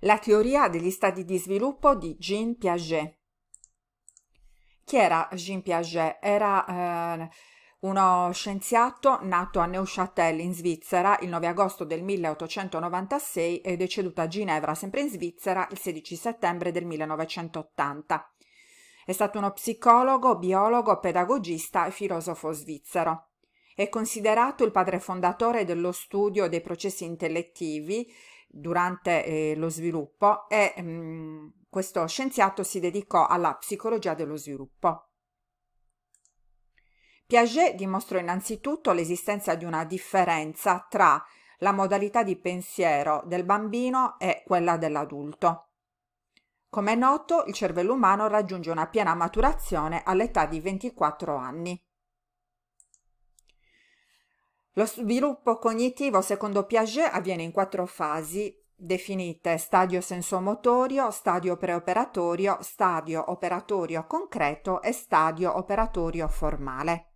la teoria degli stadi di sviluppo di Jean Piaget. Chi era Jean Piaget? Era eh, uno scienziato nato a Neuchâtel in Svizzera il 9 agosto del 1896 e deceduto a Ginevra, sempre in Svizzera, il 16 settembre del 1980. È stato uno psicologo, biologo, pedagogista e filosofo svizzero. È considerato il padre fondatore dello studio dei processi intellettivi durante eh, lo sviluppo e mh, mm, questo scienziato si dedicò alla psicologia dello sviluppo. Piaget dimostrò innanzitutto l'esistenza di una differenza tra la modalità di pensiero del bambino e quella dell'adulto. Come è noto, il cervello umano raggiunge una piena maturazione all'età di 24 anni. Lo sviluppo cognitivo secondo Piaget avviene in quattro fasi definite stadio sensomotorio, stadio preoperatorio, stadio operatorio concreto e stadio operatorio formale.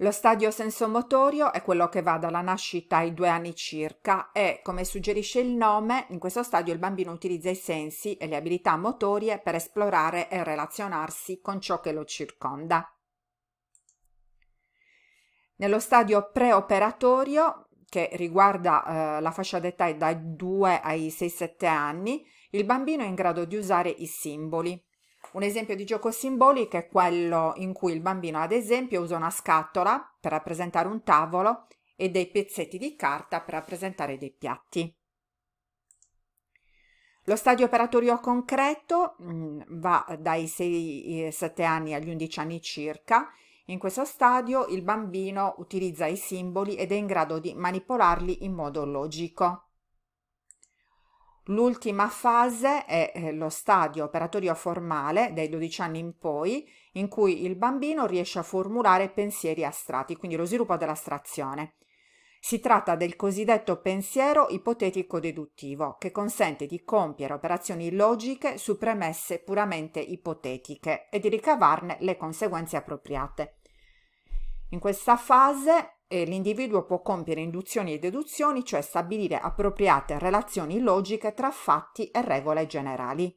Lo stadio sensomotorio è quello che va dalla nascita ai due anni circa e, come suggerisce il nome, in questo stadio il bambino utilizza i sensi e le abilità motorie per esplorare e relazionarsi con ciò che lo circonda. Nello stadio preoperatorio, che riguarda eh, la fascia d'età dai 2 ai 6-7 anni, il bambino è in grado di usare i simboli. Un esempio di gioco simbolico è quello in cui il bambino, ad esempio, usa una scatola per rappresentare un tavolo e dei pezzetti di carta per rappresentare dei piatti. Lo stadio operatorio concreto mh, mm, va dai 6-7 eh, anni agli 11 anni circa in questo stadio il bambino utilizza i simboli ed è in grado di manipolarli in modo logico. L'ultima fase è eh, lo stadio operatorio formale dai 12 anni in poi, in cui il bambino riesce a formulare pensieri astrati, quindi lo sviluppo dell'astrazione. Si tratta del cosiddetto pensiero ipotetico-deduttivo, che consente di compiere operazioni logiche su premesse puramente ipotetiche e di ricavarne le conseguenze appropriate. In questa fase eh, l'individuo può compiere induzioni e deduzioni, cioè stabilire appropriate relazioni logiche tra fatti e regole generali.